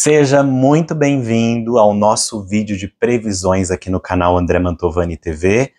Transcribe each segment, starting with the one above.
Seja muito bem-vindo ao nosso vídeo de previsões aqui no canal André Mantovani TV.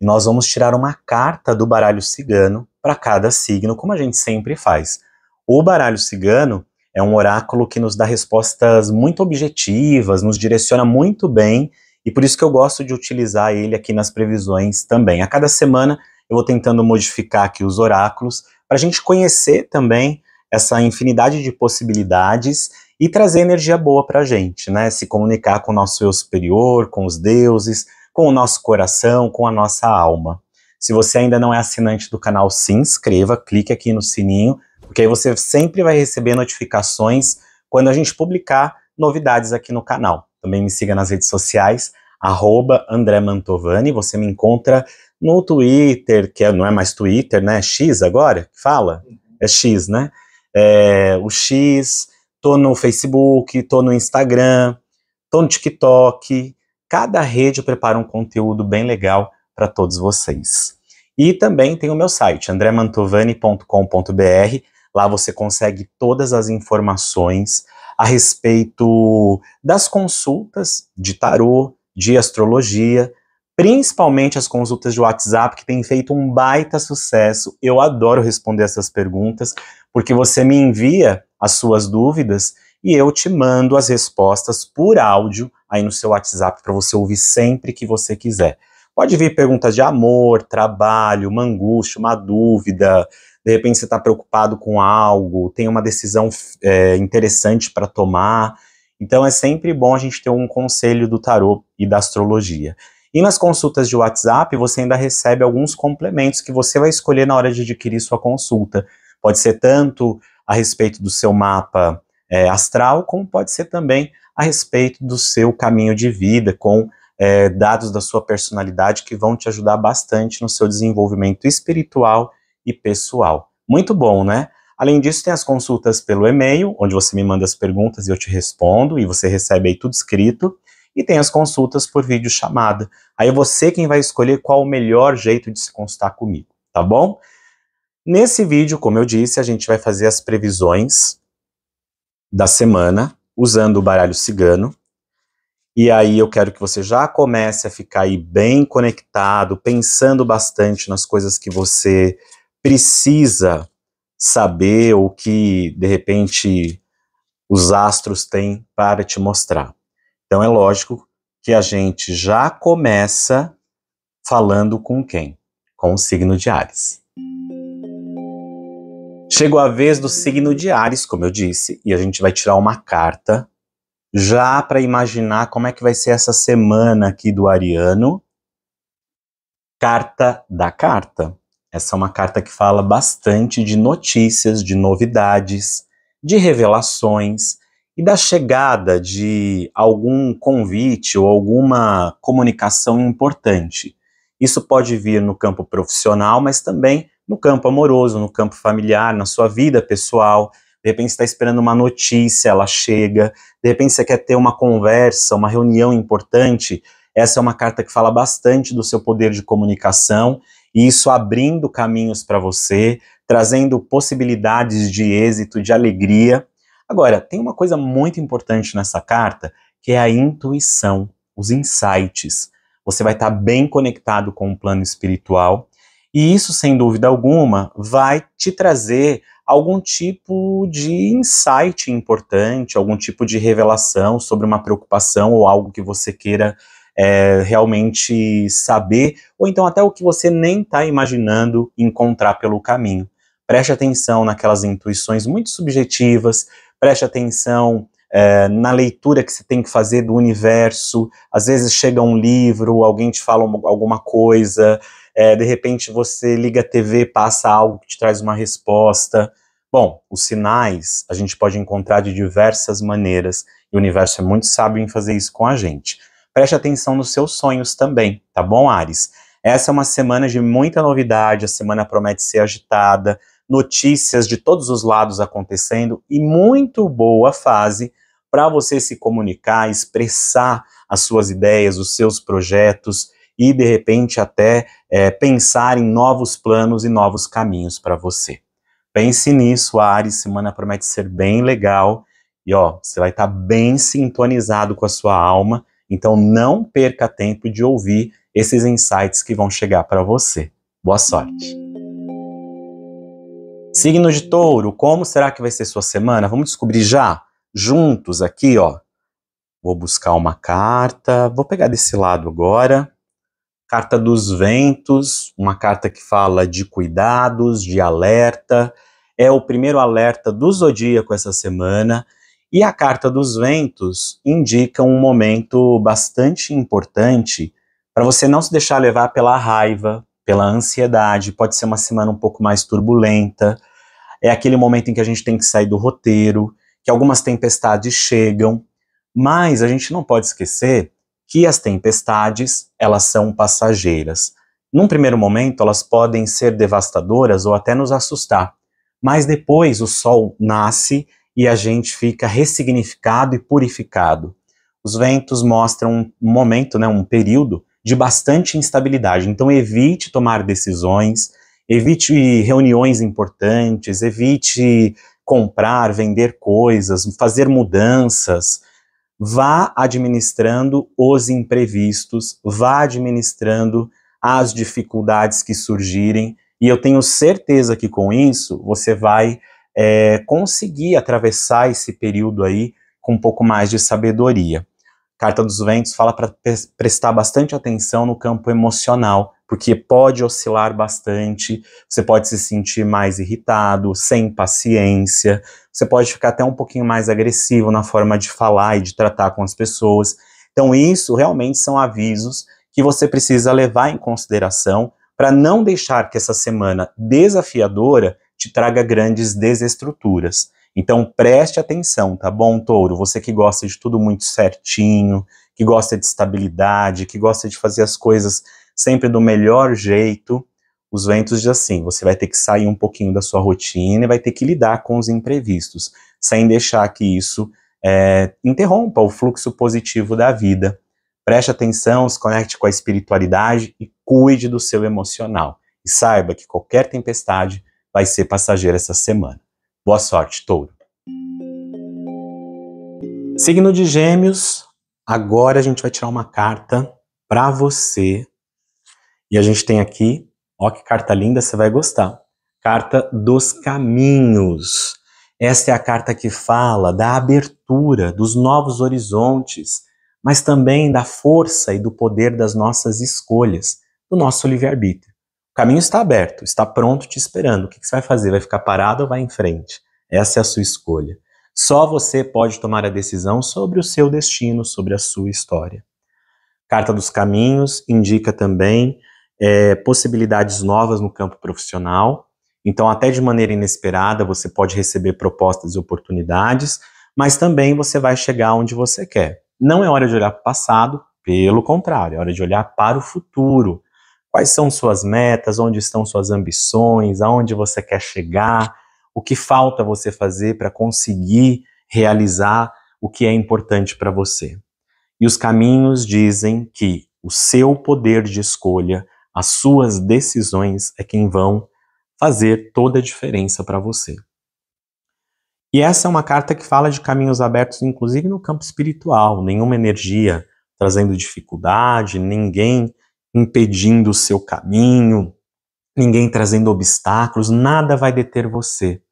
Nós vamos tirar uma carta do baralho cigano para cada signo, como a gente sempre faz. O baralho cigano é um oráculo que nos dá respostas muito objetivas, nos direciona muito bem, e por isso que eu gosto de utilizar ele aqui nas previsões também. A cada semana eu vou tentando modificar aqui os oráculos para a gente conhecer também essa infinidade de possibilidades e trazer energia boa para a gente, né? Se comunicar com o nosso eu superior, com os deuses, com o nosso coração, com a nossa alma. Se você ainda não é assinante do canal, se inscreva, clique aqui no sininho, porque aí você sempre vai receber notificações quando a gente publicar novidades aqui no canal. Também me siga nas redes sociais, arroba André Mantovani, você me encontra no Twitter, que é, não é mais Twitter, né? É X agora fala? É X, né? É, o X, tô no Facebook, tô no Instagram, tô no TikTok. Cada rede prepara um conteúdo bem legal para todos vocês. E também tem o meu site, andremantovani.com.br. Lá você consegue todas as informações a respeito das consultas de tarô, de astrologia, principalmente as consultas de WhatsApp, que tem feito um baita sucesso. Eu adoro responder essas perguntas, porque você me envia as suas dúvidas e eu te mando as respostas por áudio aí no seu WhatsApp para você ouvir sempre que você quiser. Pode vir perguntas de amor, trabalho, uma angústia, uma dúvida. De repente você está preocupado com algo, tem uma decisão é, interessante para tomar. Então é sempre bom a gente ter um conselho do tarô e da astrologia. E nas consultas de WhatsApp você ainda recebe alguns complementos que você vai escolher na hora de adquirir sua consulta. Pode ser tanto a respeito do seu mapa é, astral, como pode ser também a respeito do seu caminho de vida, com é, dados da sua personalidade que vão te ajudar bastante no seu desenvolvimento espiritual e pessoal. Muito bom, né? Além disso, tem as consultas pelo e-mail, onde você me manda as perguntas e eu te respondo, e você recebe aí tudo escrito. E tem as consultas por vídeo chamada. Aí é você quem vai escolher qual o melhor jeito de se consultar comigo, tá bom? Nesse vídeo, como eu disse, a gente vai fazer as previsões da semana usando o baralho cigano. E aí eu quero que você já comece a ficar aí bem conectado, pensando bastante nas coisas que você precisa saber ou que de repente os astros têm para te mostrar. Então é lógico que a gente já começa falando com quem? Com o signo de Ares. Chegou a vez do signo de Ares, como eu disse, e a gente vai tirar uma carta já para imaginar como é que vai ser essa semana aqui do Ariano. Carta da carta. Essa é uma carta que fala bastante de notícias, de novidades, de revelações e da chegada de algum convite ou alguma comunicação importante. Isso pode vir no campo profissional, mas também no campo amoroso, no campo familiar, na sua vida pessoal. De repente você está esperando uma notícia, ela chega. De repente você quer ter uma conversa, uma reunião importante. Essa é uma carta que fala bastante do seu poder de comunicação e isso abrindo caminhos para você, trazendo possibilidades de êxito, de alegria. Agora, tem uma coisa muito importante nessa carta, que é a intuição, os insights. Você vai estar tá bem conectado com o plano espiritual e isso, sem dúvida alguma, vai te trazer algum tipo de insight importante, algum tipo de revelação sobre uma preocupação ou algo que você queira é, realmente saber, ou então até o que você nem está imaginando encontrar pelo caminho. Preste atenção naquelas intuições muito subjetivas, preste atenção é, na leitura que você tem que fazer do universo. Às vezes chega um livro, alguém te fala alguma coisa é, de repente você liga a TV, passa algo que te traz uma resposta. Bom, os sinais a gente pode encontrar de diversas maneiras e o universo é muito sábio em fazer isso com a gente. Preste atenção nos seus sonhos também, tá bom, Ares? Essa é uma semana de muita novidade, a semana promete ser agitada, notícias de todos os lados acontecendo e muito boa fase para você se comunicar, expressar as suas ideias, os seus projetos e de repente até é, pensar em novos planos e novos caminhos para você. Pense nisso, Ares, semana promete ser bem legal e ó, você vai estar tá bem sintonizado com a sua alma, então não perca tempo de ouvir esses insights que vão chegar para você. Boa sorte! Signo de touro, como será que vai ser sua semana? Vamos descobrir já, juntos aqui, ó. Vou buscar uma carta, vou pegar desse lado agora. Carta dos Ventos, uma carta que fala de cuidados, de alerta. É o primeiro alerta do zodíaco essa semana. E a Carta dos Ventos indica um momento bastante importante para você não se deixar levar pela raiva, pela ansiedade. Pode ser uma semana um pouco mais turbulenta. É aquele momento em que a gente tem que sair do roteiro, que algumas tempestades chegam. Mas a gente não pode esquecer que as tempestades, elas são passageiras. Num primeiro momento, elas podem ser devastadoras ou até nos assustar, mas depois o sol nasce e a gente fica ressignificado e purificado. Os ventos mostram um momento, né, um período de bastante instabilidade, então evite tomar decisões, evite reuniões importantes, evite comprar, vender coisas, fazer mudanças, vá administrando os imprevistos, vá administrando as dificuldades que surgirem, e eu tenho certeza que com isso você vai é, conseguir atravessar esse período aí com um pouco mais de sabedoria. Carta dos Ventos fala para prestar bastante atenção no campo emocional, porque pode oscilar bastante, você pode se sentir mais irritado, sem paciência, você pode ficar até um pouquinho mais agressivo na forma de falar e de tratar com as pessoas. Então, isso realmente são avisos que você precisa levar em consideração para não deixar que essa semana desafiadora te traga grandes desestruturas. Então preste atenção, tá bom, touro? Você que gosta de tudo muito certinho, que gosta de estabilidade, que gosta de fazer as coisas sempre do melhor jeito, os ventos dizem assim: você vai ter que sair um pouquinho da sua rotina e vai ter que lidar com os imprevistos, sem deixar que isso é, interrompa o fluxo positivo da vida. Preste atenção, se conecte com a espiritualidade e cuide do seu emocional. E saiba que qualquer tempestade vai ser passageira essa semana. Boa sorte, touro. Signo de Gêmeos, agora a gente vai tirar uma carta para você. E a gente tem aqui, ó que carta linda, você vai gostar. Carta dos caminhos. Esta é a carta que fala da abertura, dos novos horizontes, mas também da força e do poder das nossas escolhas, do nosso livre-arbítrio caminho está aberto, está pronto te esperando. O que, você vai fazer? Vai ficar parado ou vai em frente? Essa é a sua escolha. Só você pode tomar a decisão sobre o seu destino, sobre a sua história. Carta dos Caminhos indica também é, possibilidades novas no campo profissional. Então, até de maneira inesperada, você pode receber propostas e oportunidades, mas também você vai chegar onde você quer. Não é hora de olhar para o passado, pelo contrário, é hora de olhar para o futuro Quais são suas metas? Onde estão suas ambições? Aonde você quer chegar? O que falta você fazer para conseguir realizar o que é importante para você? E os caminhos dizem que o seu poder de escolha, as suas decisões é quem vão fazer toda a diferença para você. E essa é uma carta que fala de caminhos abertos, inclusive no campo espiritual. Nenhuma energia trazendo dificuldade, ninguém impedindo o seu caminho, ninguém trazendo obstáculos, nada vai deter você.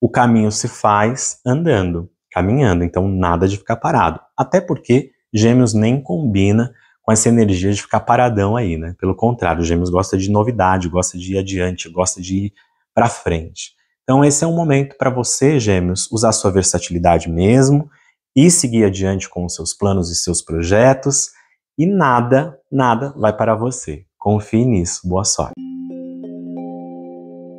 O caminho se faz andando, caminhando, então nada de ficar parado. Até porque Gêmeos nem combina com essa energia de ficar paradão aí, né? Pelo contrário, Gêmeos gosta de novidade, gosta de ir adiante, gosta de ir para frente. Então esse é um momento para você, Gêmeos, usar sua versatilidade mesmo e seguir adiante com os seus planos e seus projetos e nada, nada vai para você. Confie nisso. Boa sorte.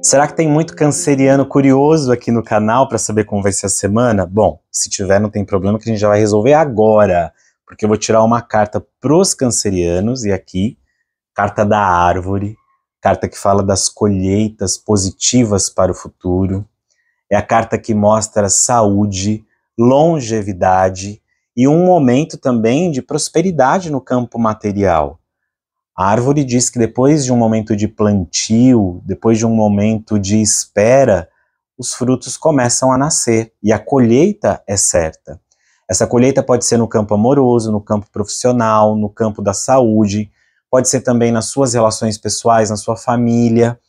Será que tem muito canceriano curioso aqui no canal para saber como vai ser a semana? Bom, se tiver, não tem problema que a gente já vai resolver agora, porque eu vou tirar uma carta pros cancerianos e aqui, carta da árvore, carta que fala das colheitas positivas para o futuro. É a carta que mostra saúde, longevidade e um momento também de prosperidade no campo material. A árvore diz que depois de um momento de plantio, depois de um momento de espera, os frutos começam a nascer e a colheita é certa. Essa colheita pode ser no campo amoroso, no campo profissional, no campo da saúde, pode ser também nas suas relações pessoais, na sua família.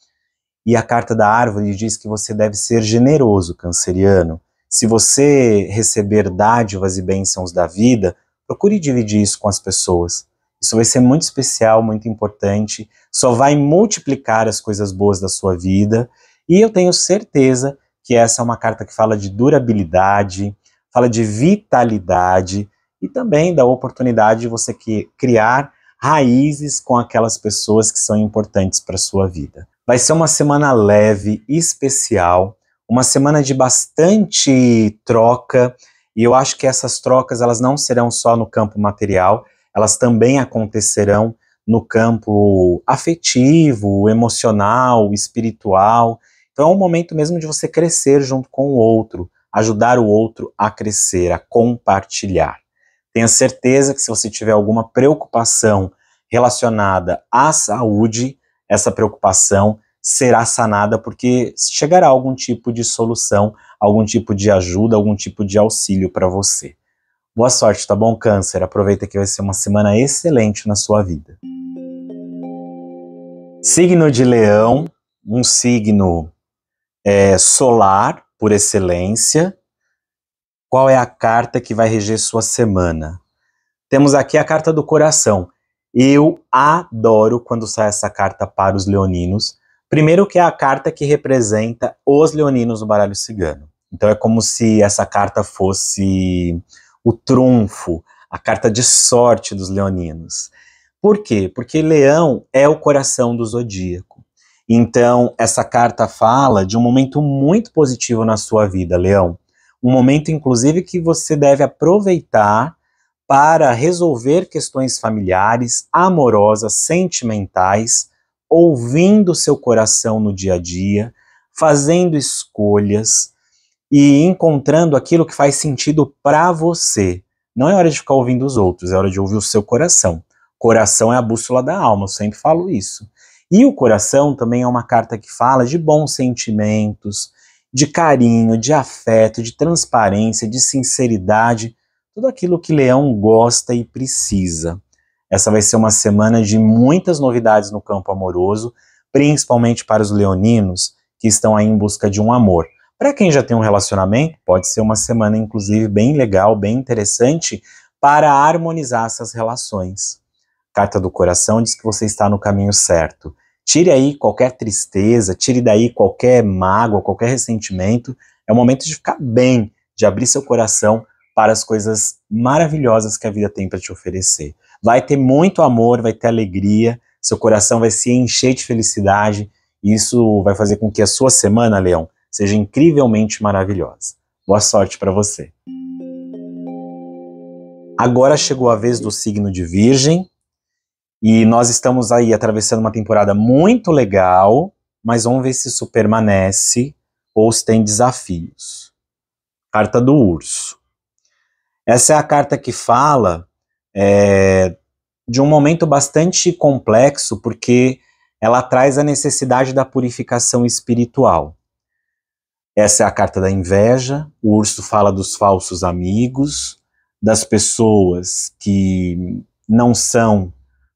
E a carta da árvore diz que você deve ser generoso, canceriano. Se você receber dádivas e bênçãos da vida, procure dividir isso com as pessoas. Isso vai ser muito especial, muito importante, só vai multiplicar as coisas boas da sua vida. E eu tenho certeza que essa é uma carta que fala de durabilidade, fala de vitalidade e também da oportunidade de você criar raízes com aquelas pessoas que são importantes para sua vida. Vai ser uma semana leve, especial, uma semana de bastante troca, e eu acho que essas trocas elas não serão só no campo material, elas também acontecerão no campo afetivo, emocional, espiritual. Então é um momento mesmo de você crescer junto com o outro, ajudar o outro a crescer, a compartilhar. Tenha certeza que se você tiver alguma preocupação relacionada à saúde, essa preocupação será sanada, porque chegará algum tipo de solução, algum tipo de ajuda, algum tipo de auxílio para você. Boa sorte, tá bom, Câncer? Aproveita que vai ser uma semana excelente na sua vida. Signo de Leão, um signo é, solar por excelência. Qual é a carta que vai reger sua semana? Temos aqui a carta do coração. Eu adoro quando sai essa carta para os leoninos, Primeiro que é a carta que representa os leoninos do baralho cigano. Então é como se essa carta fosse o trunfo, a carta de sorte dos leoninos. Por quê? Porque leão é o coração do zodíaco. Então, essa carta fala de um momento muito positivo na sua vida, leão. Um momento, inclusive, que você deve aproveitar para resolver questões familiares, amorosas, sentimentais, ouvindo seu coração no dia a dia, fazendo escolhas e encontrando aquilo que faz sentido para você. Não é hora de ficar ouvindo os outros, é hora de ouvir o seu coração. Coração é a bússola da alma, eu sempre falo isso. E o coração também é uma carta que fala de bons sentimentos, de carinho, de afeto, de transparência, de sinceridade, tudo aquilo que Leão gosta e precisa. Essa vai ser uma semana de muitas novidades no campo amoroso, principalmente para os leoninos que estão aí em busca de um amor. Para quem já tem um relacionamento, pode ser uma semana, inclusive, bem legal, bem interessante para harmonizar essas relações. Carta do Coração diz que você está no caminho certo. Tire aí qualquer tristeza, tire daí qualquer mágoa, qualquer ressentimento. É o momento de ficar bem, de abrir seu coração para as coisas maravilhosas que a vida tem para te oferecer vai ter muito amor, vai ter alegria, seu coração vai se encher de felicidade. E isso vai fazer com que a sua semana, Leão, seja incrivelmente maravilhosa. Boa sorte para você. Agora chegou a vez do signo de Virgem e nós estamos aí atravessando uma temporada muito legal, mas vamos ver se isso permanece ou se tem desafios. Carta do Urso. Essa é a carta que fala é, de um momento bastante complexo, porque ela traz a necessidade da purificação espiritual. Essa é a carta da inveja, o urso fala dos falsos amigos, das pessoas que não são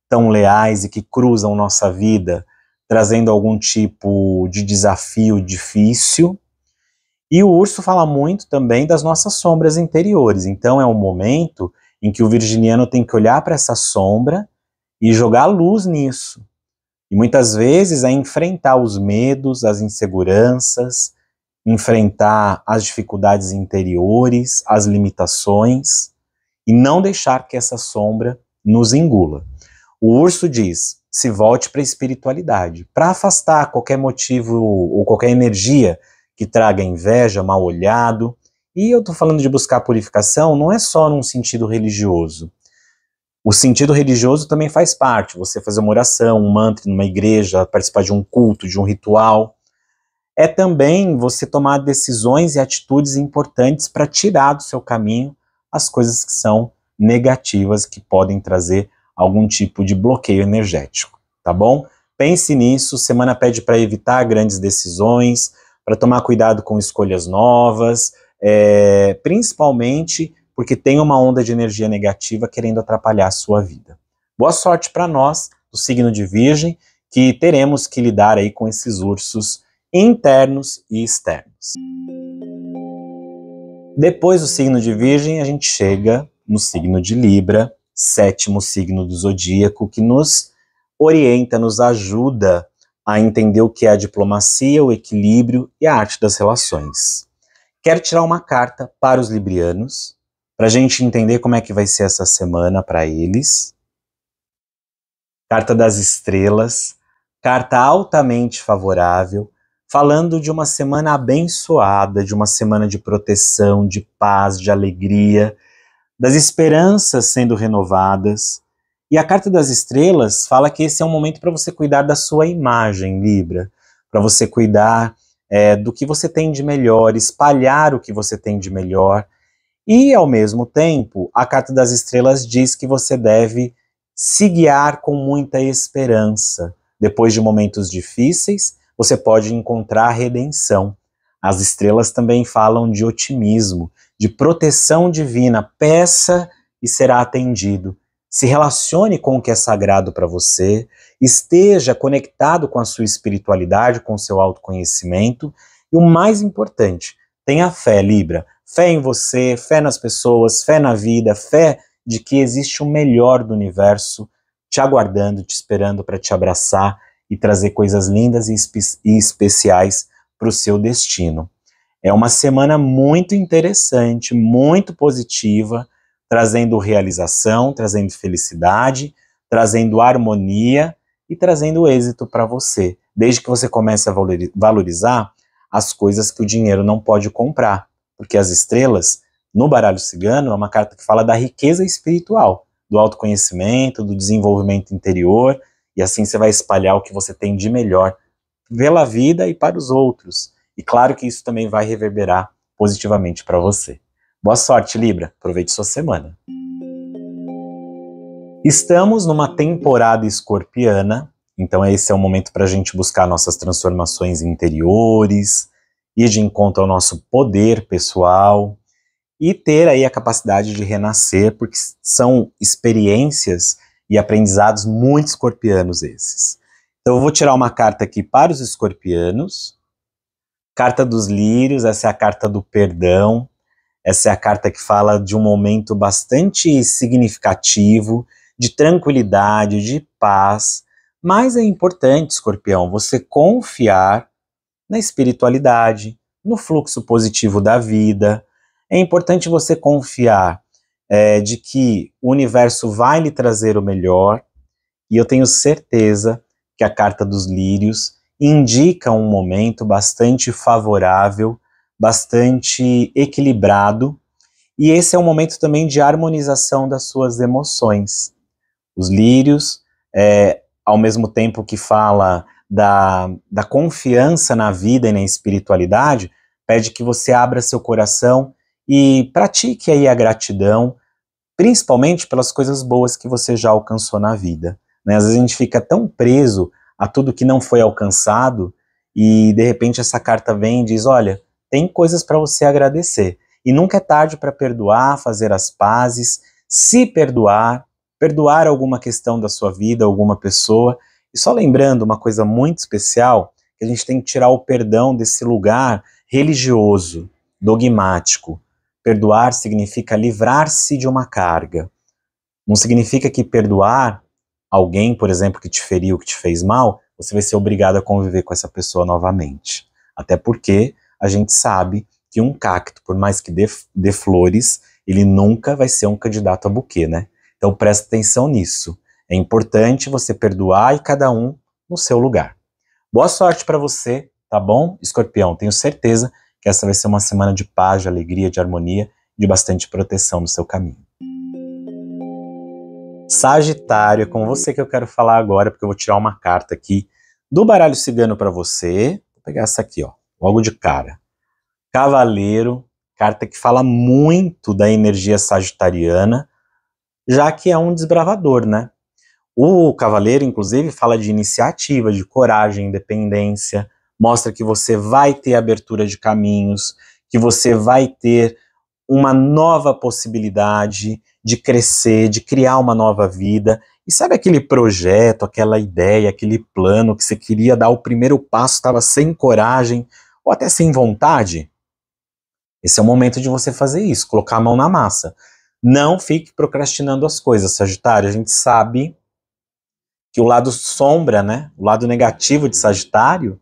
tão leais e que cruzam nossa vida trazendo algum tipo de desafio difícil. E o urso fala muito também das nossas sombras interiores. Então é um momento em que o virginiano tem que olhar para essa sombra e jogar luz nisso. E muitas vezes é enfrentar os medos, as inseguranças, enfrentar as dificuldades interiores, as limitações, e não deixar que essa sombra nos engula. O urso diz: se volte para a espiritualidade, para afastar qualquer motivo ou qualquer energia que traga inveja, mal olhado, e eu estou falando de buscar purificação não é só num sentido religioso. O sentido religioso também faz parte, você fazer uma oração, um mantra numa igreja, participar de um culto, de um ritual. É também você tomar decisões e atitudes importantes para tirar do seu caminho as coisas que são negativas, que podem trazer algum tipo de bloqueio energético, tá bom? Pense nisso, semana pede para evitar grandes decisões, para tomar cuidado com escolhas novas, é, principalmente porque tem uma onda de energia negativa querendo atrapalhar a sua vida. Boa sorte para nós, do signo de Virgem, que teremos que lidar aí com esses ursos internos e externos. Depois do signo de Virgem, a gente chega no signo de Libra, sétimo signo do zodíaco, que nos orienta, nos ajuda a entender o que é a diplomacia, o equilíbrio e a arte das relações. Quero tirar uma carta para os librianos, para a gente entender como é que vai ser essa semana para eles. Carta das Estrelas, carta altamente favorável, falando de uma semana abençoada, de uma semana de proteção, de paz, de alegria, das esperanças sendo renovadas. E a carta das estrelas fala que esse é um momento para você cuidar da sua imagem, Libra, para você cuidar é, do que você tem de melhor, espalhar o que você tem de melhor. E, ao mesmo tempo, a Carta das Estrelas diz que você deve se guiar com muita esperança. Depois de momentos difíceis, você pode encontrar redenção. As estrelas também falam de otimismo, de proteção divina. Peça e será atendido. Se relacione com o que é sagrado para você, esteja conectado com a sua espiritualidade, com o seu autoconhecimento e o mais importante, tenha fé, Libra. Fé em você, fé nas pessoas, fé na vida, fé de que existe o melhor do universo te aguardando, te esperando para te abraçar e trazer coisas lindas e, espe e especiais para o seu destino. É uma semana muito interessante, muito positiva trazendo realização, trazendo felicidade, trazendo harmonia e trazendo êxito para você, desde que você comece a valorizar as coisas que o dinheiro não pode comprar, porque as estrelas no baralho cigano é uma carta que fala da riqueza espiritual, do autoconhecimento, do desenvolvimento interior, e assim você vai espalhar o que você tem de melhor pela vida e para os outros. E claro que isso também vai reverberar positivamente para você. Boa sorte, Libra. Aproveite sua semana. Estamos numa temporada escorpiana, então esse é o momento para a gente buscar nossas transformações interiores, ir de encontro ao nosso poder pessoal e ter aí a capacidade de renascer, porque são experiências e aprendizados muito escorpianos esses. Então eu vou tirar uma carta aqui para os escorpianos. Carta dos lírios, essa é a carta do perdão. Essa é a carta que fala de um momento bastante significativo, de tranquilidade, de paz, mas é importante, escorpião, você confiar na espiritualidade, no fluxo positivo da vida. É importante você confiar é, de que o universo vai lhe trazer o melhor, e eu tenho certeza que a carta dos lírios indica um momento bastante favorável bastante equilibrado. E esse é um momento também de harmonização das suas emoções. Os lírios, é, ao mesmo tempo que fala da, da confiança na vida e na espiritualidade, pede que você abra seu coração e pratique aí a gratidão, principalmente pelas coisas boas que você já alcançou na vida. Né? Às vezes a gente fica tão preso a tudo que não foi alcançado e de repente essa carta vem e diz: olha, tem coisas para você agradecer. E nunca é tarde para perdoar, fazer as pazes, se perdoar, perdoar alguma questão da sua vida, alguma pessoa. E só lembrando uma coisa muito especial, que a gente tem que tirar o perdão desse lugar religioso, dogmático. Perdoar significa livrar-se de uma carga. Não significa que perdoar alguém, por exemplo, que te feriu, que te fez mal, você vai ser obrigado a conviver com essa pessoa novamente. Até porque a gente sabe que um cacto, por mais que dê, dê flores, ele nunca vai ser um candidato a buquê, né? Então presta atenção nisso. É importante você perdoar e cada um no seu lugar. Boa sorte para você, tá bom? Escorpião, tenho certeza que essa vai ser uma semana de paz, de alegria, de harmonia, de bastante proteção no seu caminho. Sagitário, é com você que eu quero falar agora, porque eu vou tirar uma carta aqui do baralho cigano para você. Vou pegar essa aqui, ó logo de cara. Cavaleiro, carta que fala muito da energia sagitariana, já que é um desbravador, né? O cavaleiro, inclusive, fala de iniciativa, de coragem, independência, mostra que você vai ter abertura de caminhos, que você vai ter uma nova possibilidade de crescer, de criar uma nova vida. E sabe aquele projeto, aquela ideia, aquele plano que você queria dar o primeiro passo, estava sem coragem, ou até sem vontade, esse é o momento de você fazer isso, colocar a mão na massa. Não fique procrastinando as coisas, Sagitário. A gente sabe que o lado sombra, né? O lado negativo de Sagitário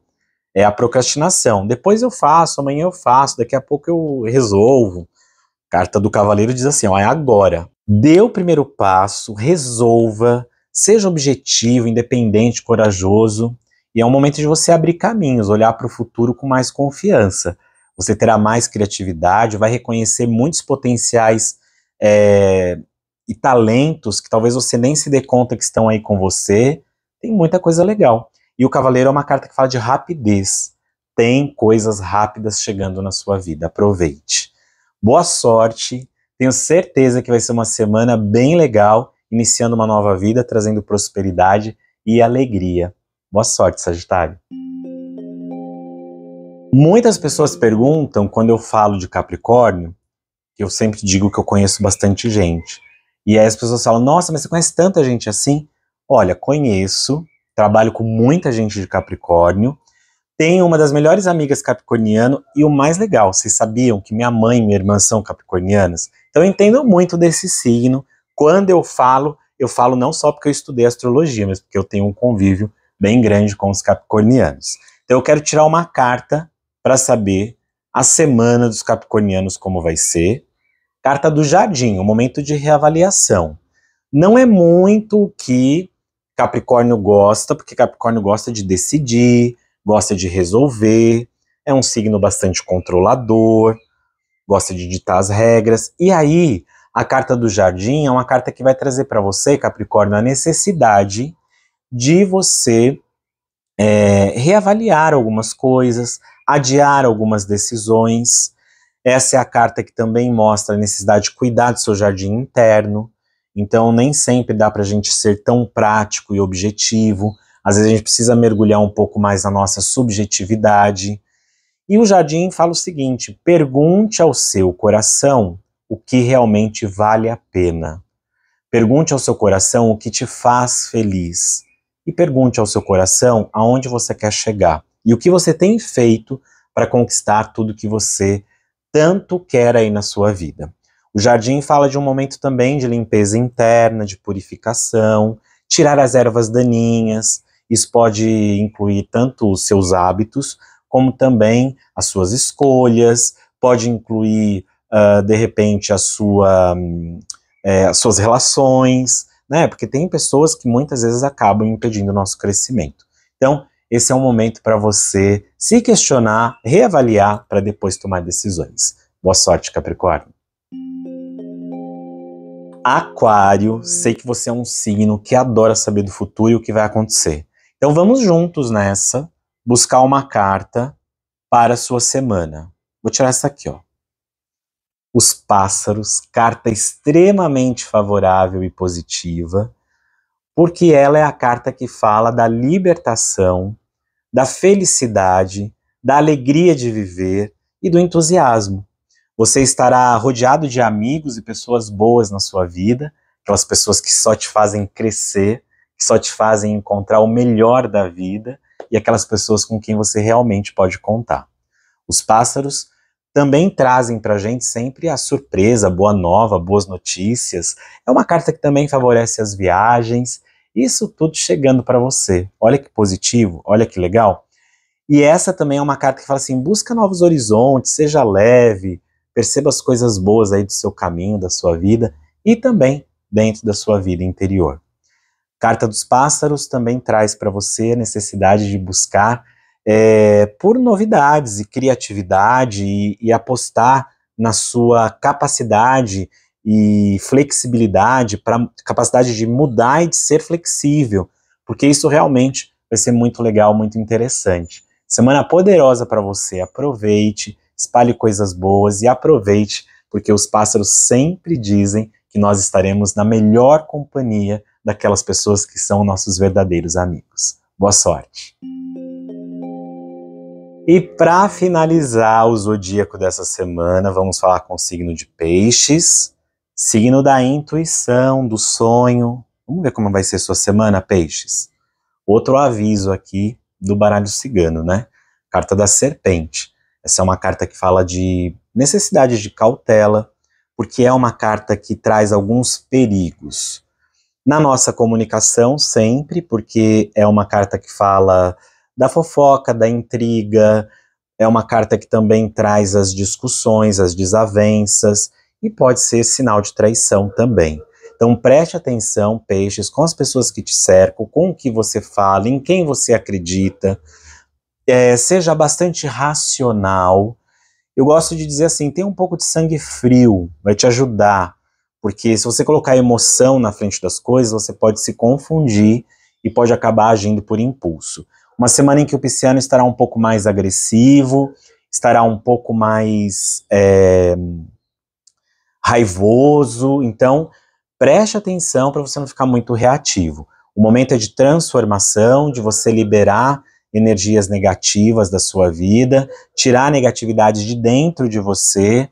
é a procrastinação. Depois eu faço, amanhã eu faço, daqui a pouco eu resolvo. Carta do Cavaleiro diz assim: ó, é agora. Dê o primeiro passo, resolva, seja objetivo, independente, corajoso. E é um momento de você abrir caminhos, olhar para o futuro com mais confiança. Você terá mais criatividade, vai reconhecer muitos potenciais é, e talentos que talvez você nem se dê conta que estão aí com você. Tem muita coisa legal. E o Cavaleiro é uma carta que fala de rapidez. Tem coisas rápidas chegando na sua vida. Aproveite. Boa sorte. Tenho certeza que vai ser uma semana bem legal, iniciando uma nova vida, trazendo prosperidade e alegria. Boa sorte, Sagitário. Muitas pessoas perguntam quando eu falo de Capricórnio, que eu sempre digo que eu conheço bastante gente. E aí as pessoas falam: "Nossa, mas você conhece tanta gente assim?" Olha, conheço, trabalho com muita gente de Capricórnio, tenho uma das melhores amigas capricorniano e o mais legal, vocês sabiam que minha mãe e minha irmã são capricornianas? Então eu entendo muito desse signo. Quando eu falo, eu falo não só porque eu estudei astrologia, mas porque eu tenho um convívio bem grande com os capricornianos. Então eu quero tirar uma carta para saber a semana dos capricornianos como vai ser. Carta do jardim, o um momento de reavaliação. Não é muito o que Capricórnio gosta, porque Capricórnio gosta de decidir, gosta de resolver, é um signo bastante controlador, gosta de ditar as regras. E aí, a carta do jardim é uma carta que vai trazer para você, Capricórnio, a necessidade de você é, reavaliar algumas coisas, adiar algumas decisões. Essa é a carta que também mostra a necessidade de cuidar do seu jardim interno. Então, nem sempre dá para a gente ser tão prático e objetivo. Às vezes, a gente precisa mergulhar um pouco mais na nossa subjetividade. E o jardim fala o seguinte: pergunte ao seu coração o que realmente vale a pena. Pergunte ao seu coração o que te faz feliz e pergunte ao seu coração aonde você quer chegar e o que você tem feito para conquistar tudo que você tanto quer aí na sua vida. O jardim fala de um momento também de limpeza interna, de purificação, tirar as ervas daninhas. Isso pode incluir tanto os seus hábitos, como também as suas escolhas, pode incluir, uh, de repente, a sua, um, é, eh, as suas relações, né? Porque tem pessoas que muitas vezes acabam impedindo o nosso crescimento. Então, esse é um momento para você se questionar, reavaliar, para depois tomar decisões. Boa sorte, Capricórnio. Aquário, sei que você é um signo que adora saber do futuro e o que vai acontecer. Então vamos juntos nessa, buscar uma carta para a sua semana. Vou tirar essa aqui, ó os pássaros, carta extremamente favorável e positiva, porque ela é a carta que fala da libertação, da felicidade, da alegria de viver e do entusiasmo. Você estará rodeado de amigos e pessoas boas na sua vida, aquelas pessoas que só te fazem crescer, que só te fazem encontrar o melhor da vida e aquelas pessoas com quem você realmente pode contar. Os pássaros também trazem para a gente sempre a surpresa, boa nova, boas notícias. É uma carta que também favorece as viagens. Isso tudo chegando para você. Olha que positivo, olha que legal. E essa também é uma carta que fala assim: busca novos horizontes, seja leve, perceba as coisas boas aí do seu caminho, da sua vida e também dentro da sua vida interior. Carta dos Pássaros também traz para você a necessidade de buscar é, por novidades e criatividade e, e apostar na sua capacidade e flexibilidade, para capacidade de mudar e de ser flexível, porque isso realmente vai ser muito legal, muito interessante. Semana poderosa para você, aproveite, espalhe coisas boas e aproveite, porque os pássaros sempre dizem que nós estaremos na melhor companhia daquelas pessoas que são nossos verdadeiros amigos. Boa sorte! E para finalizar o zodíaco dessa semana, vamos falar com o signo de Peixes, signo da intuição, do sonho. Vamos ver como vai ser sua semana, Peixes. Outro aviso aqui do baralho cigano, né? Carta da serpente. Essa é uma carta que fala de necessidade de cautela, porque é uma carta que traz alguns perigos. Na nossa comunicação, sempre, porque é uma carta que fala da fofoca, da intriga. É uma carta que também traz as discussões, as desavenças e pode ser sinal de traição também. Então preste atenção, peixes, com as pessoas que te cercam, com o que você fala, em quem você acredita. É, seja bastante racional. Eu gosto de dizer assim, tem um pouco de sangue frio, vai te ajudar. Porque se você colocar emoção na frente das coisas, você pode se confundir e pode acabar agindo por impulso. Uma semana em que o pisciano estará um pouco mais agressivo, estará um pouco mais é, raivoso. Então, preste atenção para você não ficar muito reativo. O momento é de transformação, de você liberar energias negativas da sua vida, tirar a negatividade de dentro de você,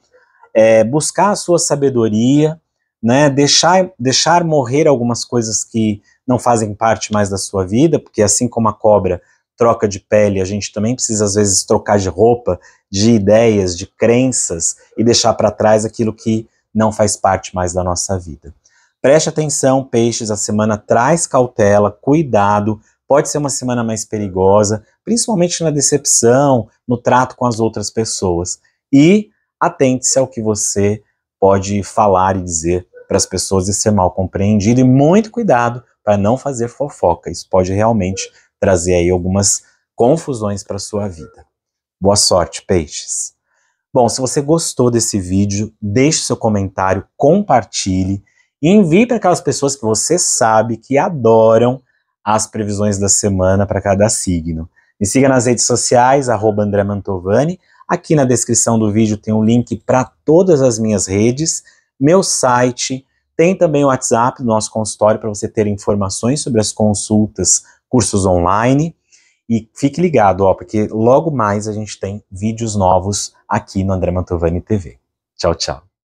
é, buscar a sua sabedoria, né, deixar, deixar morrer algumas coisas que não fazem parte mais da sua vida, porque assim como a cobra troca de pele, a gente também precisa às vezes trocar de roupa, de ideias, de crenças e deixar para trás aquilo que não faz parte mais da nossa vida. Preste atenção, peixes, a semana traz cautela, cuidado, pode ser uma semana mais perigosa, principalmente na decepção, no trato com as outras pessoas. E atente-se ao que você pode falar e dizer para as pessoas e ser mal compreendido, e muito cuidado para não fazer fofoca, isso pode realmente trazer aí algumas confusões para sua vida. Boa sorte, peixes! Bom, se você gostou desse vídeo, deixe seu comentário, compartilhe e envie para aquelas pessoas que você sabe que adoram as previsões da semana para cada signo. Me siga nas redes sociais, arroba André Mantovani. Aqui na descrição do vídeo tem um link para todas as minhas redes, meu site, tem também o WhatsApp do nosso consultório para você ter informações sobre as consultas cursos online. E fique ligado, ó, porque logo mais a gente tem vídeos novos aqui no André Mantovani TV. Tchau, tchau.